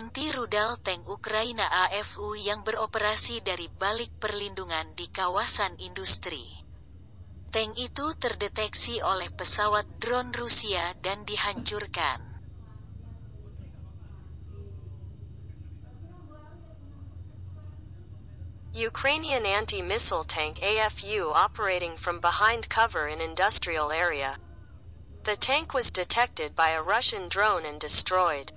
anti-rudal tank Ukraina AFU yang beroperasi dari balik perlindungan di kawasan industri. Tank itu terdeteksi oleh pesawat drone Rusia dan dihancurkan. Ukrainian anti-missile tank AFU operating from behind cover in industrial area. The tank was detected by a Russian drone and destroyed.